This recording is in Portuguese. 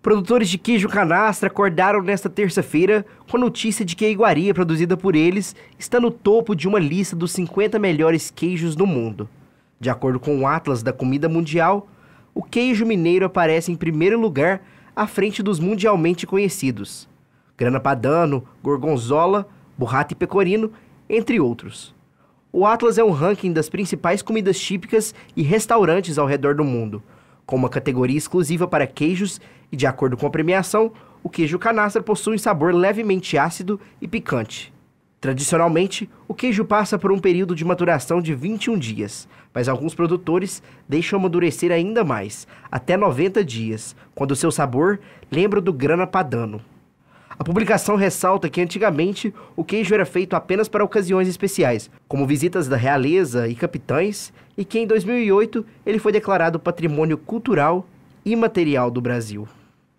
Produtores de queijo canastra acordaram nesta terça-feira com a notícia de que a iguaria produzida por eles está no topo de uma lista dos 50 melhores queijos do mundo. De acordo com o Atlas da Comida Mundial, o queijo mineiro aparece em primeiro lugar à frente dos mundialmente conhecidos. Grana Padano, Gorgonzola, Burrata e Pecorino, entre outros. O Atlas é um ranking das principais comidas típicas e restaurantes ao redor do mundo – com uma categoria exclusiva para queijos e, de acordo com a premiação, o queijo canastra possui um sabor levemente ácido e picante. Tradicionalmente, o queijo passa por um período de maturação de 21 dias, mas alguns produtores deixam amadurecer ainda mais, até 90 dias, quando seu sabor lembra do grana padano. A publicação ressalta que antigamente o queijo era feito apenas para ocasiões especiais, como visitas da realeza e capitães, e que em 2008 ele foi declarado Patrimônio Cultural imaterial do Brasil.